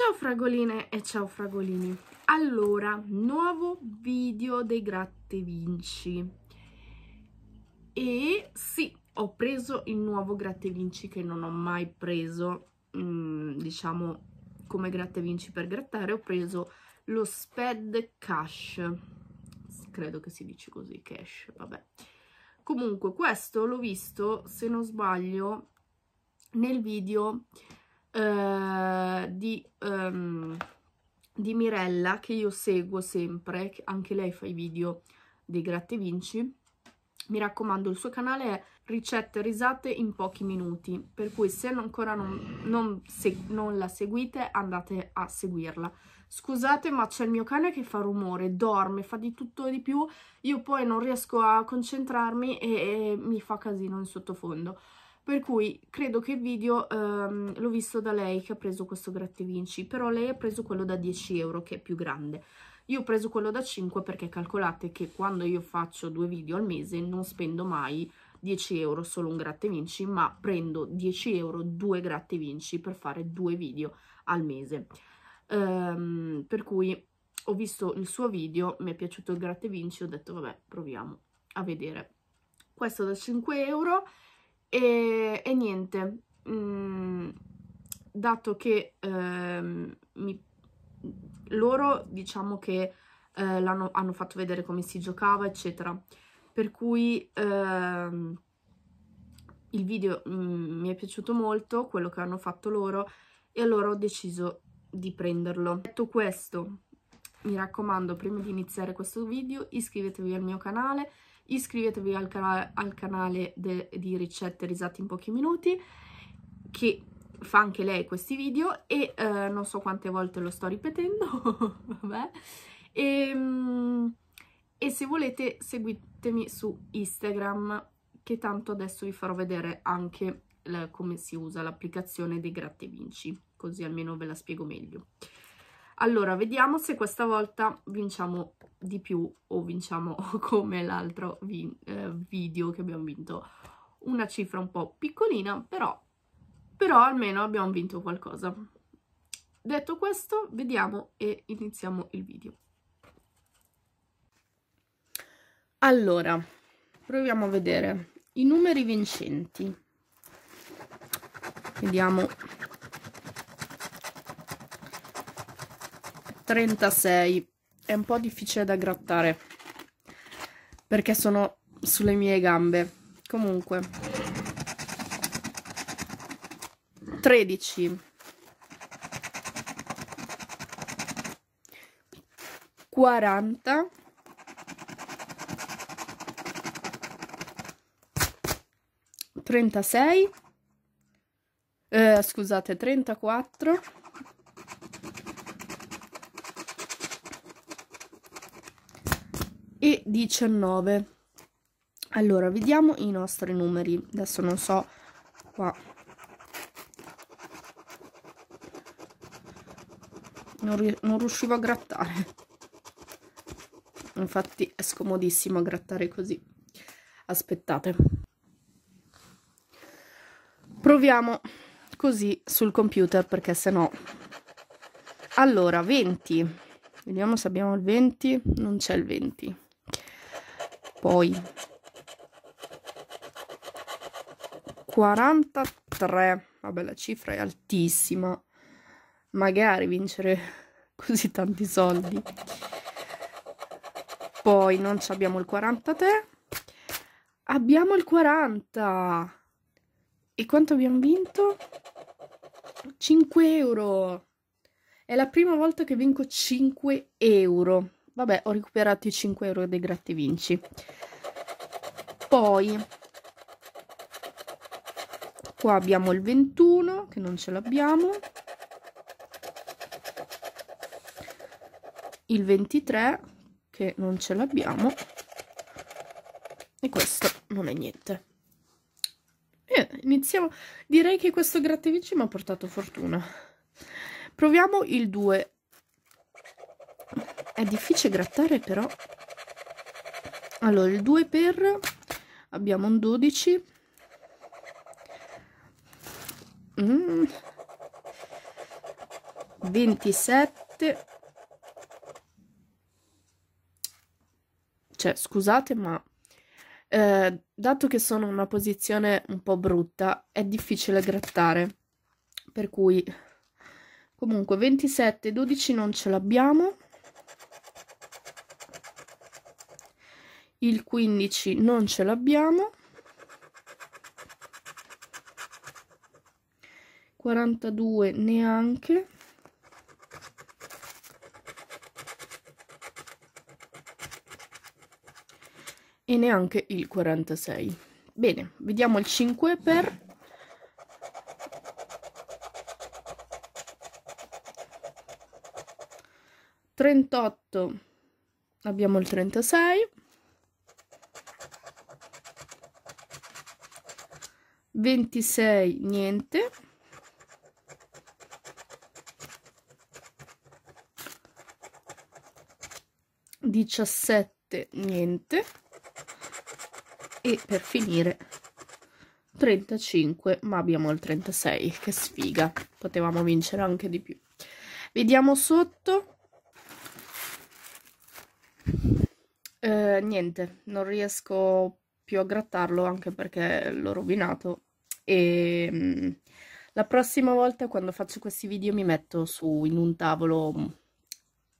Ciao fragoline e ciao fragolini! Allora, nuovo video dei gratte vinci. E sì, ho preso il nuovo gratte vinci che non ho mai preso, mm, diciamo, come gratte vinci per grattare. Ho preso lo Sped Cash. Credo che si dice così, cash, vabbè. Comunque, questo l'ho visto, se non sbaglio, nel video eh, di, um, di Mirella che io seguo sempre, anche lei fa i video dei gratte vinci. Mi raccomando, il suo canale è Ricette Risate in pochi minuti, per cui se ancora non, non, se, non la seguite andate a seguirla. Scusate, ma c'è il mio cane che fa rumore, dorme, fa di tutto e di più, io poi non riesco a concentrarmi e, e mi fa casino in sottofondo per cui credo che il video ehm, l'ho visto da lei che ha preso questo grattevinci, però lei ha preso quello da 10 euro che è più grande. Io ho preso quello da 5 perché calcolate che quando io faccio due video al mese non spendo mai 10 euro solo un grattevinci, ma prendo 10 euro due grattevinci per fare due video al mese. Ehm, per cui ho visto il suo video, mi è piaciuto il grattevinci, ho detto vabbè proviamo a vedere. Questo da 5 euro e, e niente, mh, mm, dato che ehm, mi, loro diciamo che eh, hanno fatto vedere come si giocava, eccetera, per cui ehm, il video mh, mm, mi è piaciuto molto, quello che hanno fatto loro, e allora ho deciso di prenderlo. Detto questo, mi raccomando, prima di iniziare questo video, iscrivetevi al mio canale, iscrivetevi al, cana- al canale di ricette risate in pochi minuti che fa anche lei questi video e eh, non so quante volte lo sto ripetendo, vabbè. E, ehm, e, se volete seguitemi su Instagram che tanto adesso vi farò vedere anche la, come si usa l'applicazione dei gratte vinci, così almeno ve la spiego meglio. Allora, vediamo se questa volta vinciamo di più o vinciamo come l'altro vi eh, video che abbiamo vinto. Una cifra un po' piccolina, però, però almeno abbiamo vinto qualcosa. Detto questo, vediamo e iniziamo il video. Allora, proviamo a vedere i numeri vincenti. Vediamo 36 è un po' difficile da grattare perché sono sulle mie gambe comunque 13 40 36 eh, scusate 34 19. Allora, vediamo i nostri numeri. Adesso non so qua. Non, riuscivo a grattare. Infatti è scomodissimo a grattare così. Aspettate. Proviamo così sul computer perché sennò... Allora, 20. Vediamo se abbiamo il 20. Non c'è il 20 poi 43 vabbè la cifra è altissima magari vincere così tanti soldi poi non abbiamo il 43 abbiamo il 40 e quanto abbiamo vinto? 5 euro è la prima volta che vinco 5 euro Vabbè, ho recuperato i 5 euro dei grattevinci. Poi, qua abbiamo il 21, che non ce l'abbiamo. Il 23, che non ce l'abbiamo. E questo non è niente. Eh, iniziamo. Direi che questo grattevinci mi ha portato fortuna. Proviamo il 2 è difficile grattare però allora il 2 per abbiamo un 12 mm. 27 cioè scusate ma eh, dato che sono in una posizione un po' brutta è difficile grattare per cui comunque 27 12 non ce l'abbiamo il 15 non ce l'abbiamo 42 neanche e neanche il 46 bene vediamo il 5 per Trentotto abbiamo il 36 26 niente 17 niente e per finire 35 ma abbiamo il 36 che sfiga potevamo vincere anche di più vediamo sotto eh, niente non riesco più a grattarlo anche perché l'ho rovinato e mh, mm, la prossima volta quando faccio questi video mi metto su in un tavolo mm,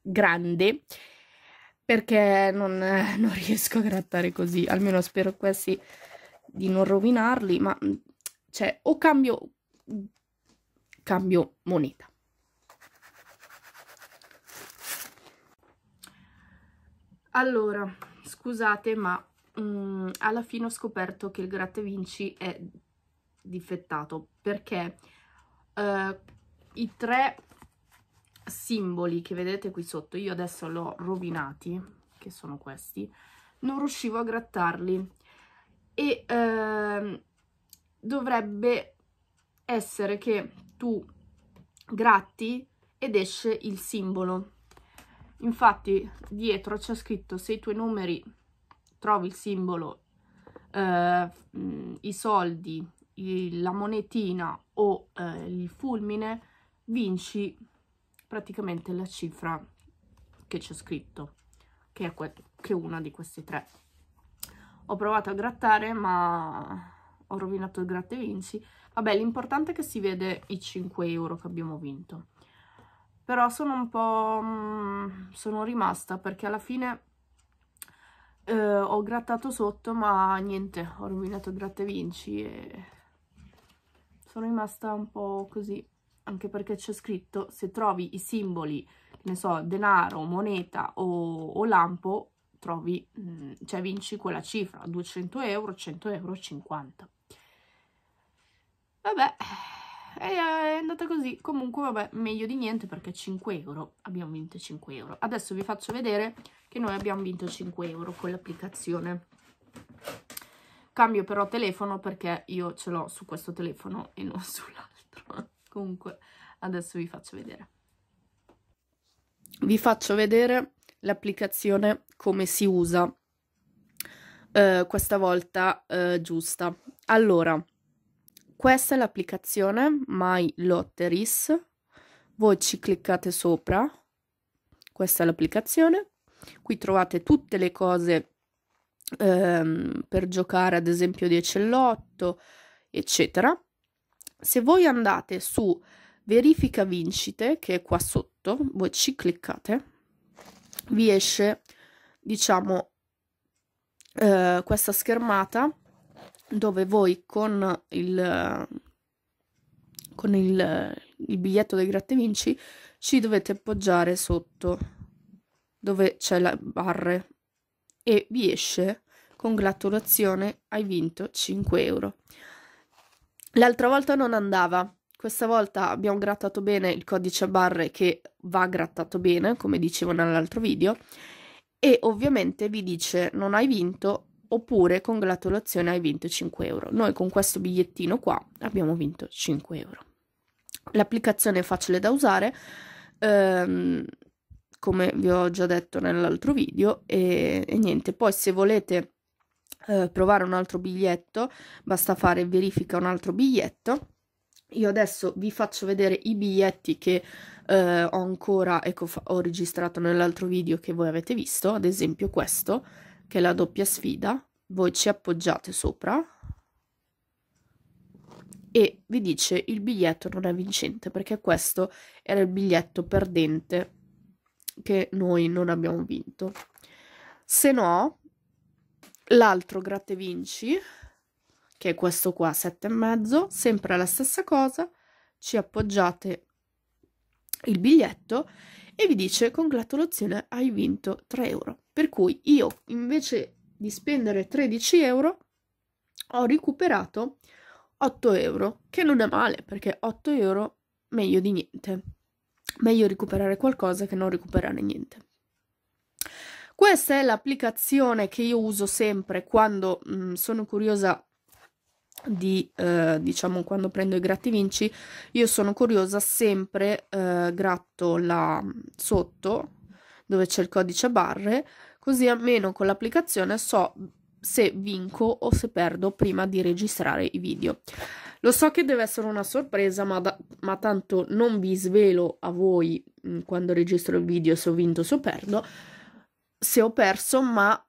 grande perché non, non riesco a grattare così, almeno spero questi di non rovinarli, ma mm, cioè o cambio, cambio moneta. Allora, scusate, ma mh, alla fine ho scoperto che il gratta vinci è difettato perché eh, i tre simboli che vedete qui sotto, io adesso l'ho rovinati, che sono questi, non riuscivo a grattarli e eh, dovrebbe essere che tu gratti ed esce il simbolo. Infatti dietro c'è scritto se i tuoi numeri trovi il simbolo, eh, i soldi la monetina o eh, il fulmine vinci praticamente la cifra che c'è scritto che è, che è una di queste tre ho provato a grattare ma ho rovinato il gratta vinci vabbè l'importante è che si vede i 5 euro che abbiamo vinto però sono un po' mm, sono rimasta perché alla fine eh, ho grattato sotto ma niente ho rovinato il gratta vinci e sono rimasta un po' così, anche perché c'è scritto se trovi i simboli, ne so, denaro, moneta o, o lampo, trovi, mh, mm, cioè vinci quella cifra, 200 euro, 100 euro, 50. Vabbè, è andata così. Comunque, vabbè, meglio di niente perché 5 euro, abbiamo vinto 5 euro. Adesso vi faccio vedere che noi abbiamo vinto 5 euro con l'applicazione. Cambio però telefono perché io ce l'ho su questo telefono e non sull'altro. Comunque adesso vi faccio vedere. Vi faccio vedere l'applicazione come si usa eh, questa volta eh, giusta. Allora, questa è l'applicazione My Lotteries. Voi ci cliccate sopra. Questa è l'applicazione. Qui trovate tutte le cose ehm, per giocare ad esempio di eccellotto, eccetera. Se voi andate su verifica vincite, che è qua sotto, voi ci cliccate, vi esce, diciamo, eh, questa schermata dove voi con il, con il, il biglietto dei grattevinci ci dovete appoggiare sotto dove c'è la barre e vi esce congratulazione hai vinto 5 euro. L'altra volta non andava, questa volta abbiamo grattato bene il codice a barre che va grattato bene, come dicevo nell'altro video, e ovviamente vi dice non hai vinto oppure congratulazione hai vinto 5 euro. Noi con questo bigliettino qua abbiamo vinto 5 euro. L'applicazione è facile da usare. Ehm, come vi ho già detto nell'altro video e, e niente poi se volete eh, provare un altro biglietto basta fare verifica un altro biglietto io adesso vi faccio vedere i biglietti che eh, ho ancora ecco, ho registrato nell'altro video che voi avete visto ad esempio questo che è la doppia sfida voi ci appoggiate sopra e vi dice il biglietto non è vincente perché questo era il biglietto perdente che noi non abbiamo vinto. Se no, l'altro gratte vinci, che è questo qua, 7,5, sempre la stessa cosa, ci appoggiate il biglietto e vi dice congratulazione hai vinto 3 euro. Per cui io invece di spendere 13 euro ho recuperato 8 euro, che non è male perché 8 euro meglio di niente meglio recuperare qualcosa che non recuperare niente. Questa è l'applicazione che io uso sempre quando mh, mm, sono curiosa di, eh, diciamo, quando prendo i gratti vinci, io sono curiosa sempre, eh, gratto là mm, sotto, dove c'è il codice a barre, così almeno con l'applicazione so se vinco o se perdo prima di registrare i video. Lo so che deve essere una sorpresa, ma, da- ma tanto non vi svelo a voi mm, quando registro il video se ho vinto o se ho perdo, se ho perso, ma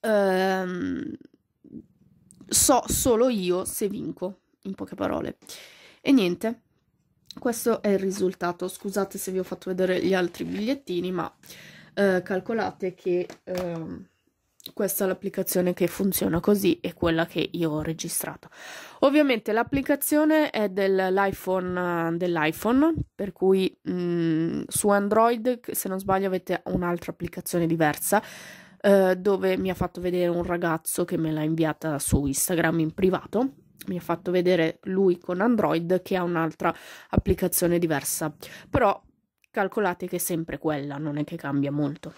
ehm, so solo io se vinco, in poche parole. E niente, questo è il risultato. Scusate se vi ho fatto vedere gli altri bigliettini, ma eh, calcolate che... Ehm, questa è l'applicazione che funziona così e quella che io ho registrato. Ovviamente l'applicazione è dell'iPhone, eh, dell'iPhone per cui mh, mm, su Android, se non sbaglio, avete un'altra applicazione diversa eh, dove mi ha fatto vedere un ragazzo che me l'ha inviata su Instagram in privato. Mi ha fatto vedere lui con Android che ha un'altra applicazione diversa. Però calcolate che è sempre quella, non è che cambia molto.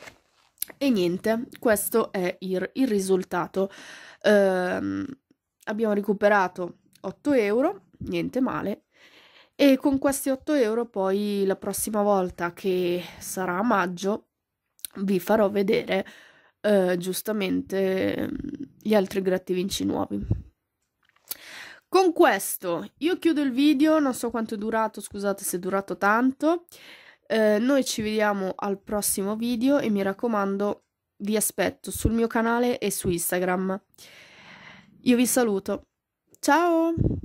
E niente, questo è il, il risultato. Eh, abbiamo recuperato 8 euro, niente male. E con questi 8 euro poi la prossima volta che sarà a maggio vi farò vedere eh, giustamente gli altri gratti vinci nuovi. Con questo io chiudo il video, non so quanto è durato, scusate se è durato tanto. Eh, noi ci vediamo al prossimo video e mi raccomando, vi aspetto sul mio canale e su Instagram. Io vi saluto. Ciao!